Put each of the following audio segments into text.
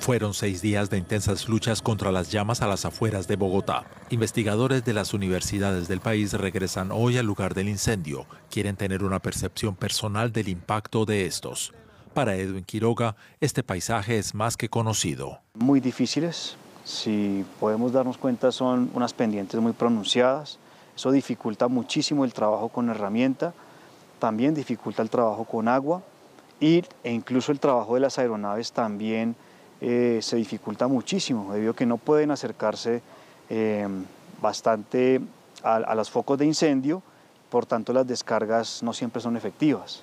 Fueron seis días de intensas luchas contra las llamas a las afueras de Bogotá. Investigadores de las universidades del país regresan hoy al lugar del incendio. Quieren tener una percepción personal del impacto de estos. Para Edwin Quiroga, este paisaje es más que conocido. Muy difíciles. Si podemos darnos cuenta, son unas pendientes muy pronunciadas. Eso dificulta muchísimo el trabajo con herramienta. También dificulta el trabajo con agua. Y, e incluso el trabajo de las aeronaves también eh, se dificulta muchísimo, debido a que no pueden acercarse eh, bastante a, los focos de incendio, por tanto las descargas no siempre son efectivas.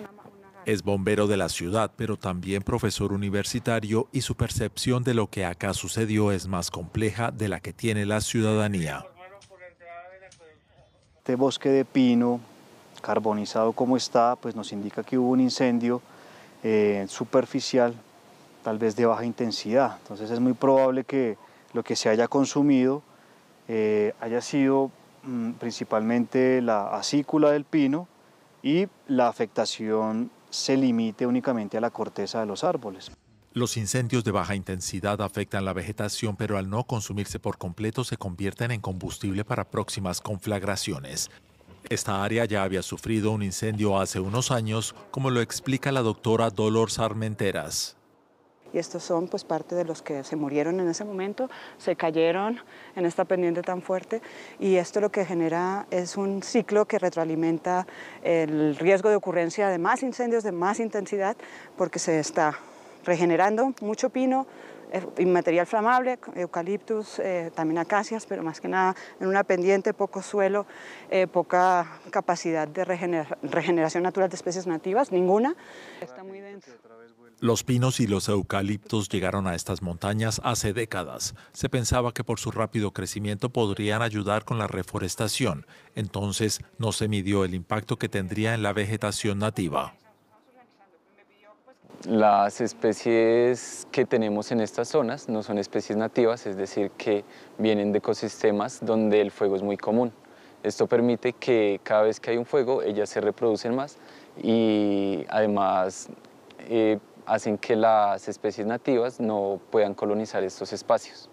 Es bombero de la ciudad, pero también profesor universitario y su percepción de lo que acá sucedió es más compleja de la que tiene la ciudadanía. Este bosque de pino, carbonizado como está, pues nos indica que hubo un incendio eh, superficial tal vez de baja intensidad. Entonces es muy probable que lo que se haya consumido eh, haya sido mm, principalmente la acícula del pino y la afectación se limite únicamente a la corteza de los árboles. Los incendios de baja intensidad afectan la vegetación, pero al no consumirse por completo se convierten en combustible para próximas conflagraciones. Esta área ya había sufrido un incendio hace unos años, como lo explica la doctora Dolor Sarmenteras. Y estos son pues parte de los que se murieron en ese momento, se cayeron en esta pendiente tan fuerte y esto lo que genera es un ciclo que retroalimenta el riesgo de ocurrencia de más incendios de más intensidad porque se está regenerando mucho pino, eh, material flamable, eucaliptus, eh, también acacias, pero más que nada en una pendiente, poco suelo, eh, poca capacidad de regeneración natural de especies nativas, ninguna. Está muy denso. Los pinos y los eucaliptos llegaron a estas montañas hace décadas. Se pensaba que por su rápido crecimiento podrían ayudar con la reforestación. Entonces no se midió el impacto que tendría en la vegetación nativa. Las especies que tenemos en estas zonas no son especies nativas, es decir, que vienen de ecosistemas donde el fuego es muy común. Esto permite que cada vez que hay un fuego ellas se reproducen más y además eh, hacen que las especies nativas no puedan colonizar estos espacios.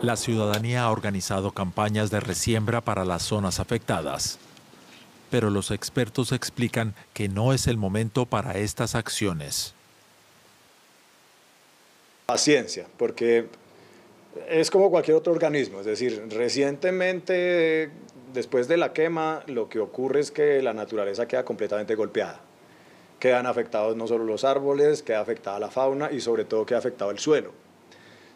La ciudadanía ha organizado campañas de resiembra para las zonas afectadas, pero los expertos explican que no es el momento para estas acciones. Paciencia, porque es como cualquier otro organismo, es decir, recientemente, después de la quema, lo que ocurre es que la naturaleza queda completamente golpeada quedan afectados no solo los árboles, queda afectada la fauna y sobre todo ha afectado el suelo.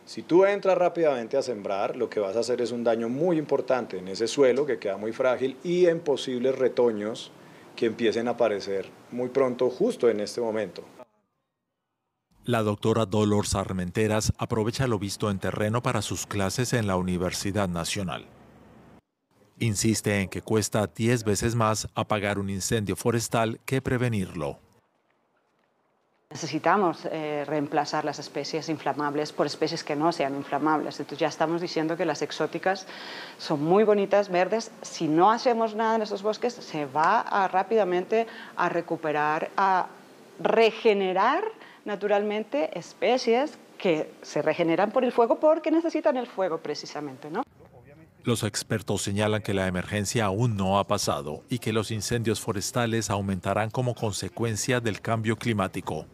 Si tú entras rápidamente a sembrar, lo que vas a hacer es un daño muy importante en ese suelo que queda muy frágil y en posibles retoños que empiecen a aparecer muy pronto, justo en este momento. La doctora Dolor Sarmenteras aprovecha lo visto en terreno para sus clases en la Universidad Nacional. Insiste en que cuesta 10 veces más apagar un incendio forestal que prevenirlo. Necesitamos eh, reemplazar las especies inflamables por especies que no sean inflamables. Entonces ya estamos diciendo que las exóticas son muy bonitas, verdes. Si no hacemos nada en esos bosques, se va a, rápidamente a recuperar, a regenerar naturalmente especies que se regeneran por el fuego porque necesitan el fuego precisamente. Los expertos señalan que la emergencia aún no ha pasado y que los incendios forestales aumentarán como consecuencia del cambio climático.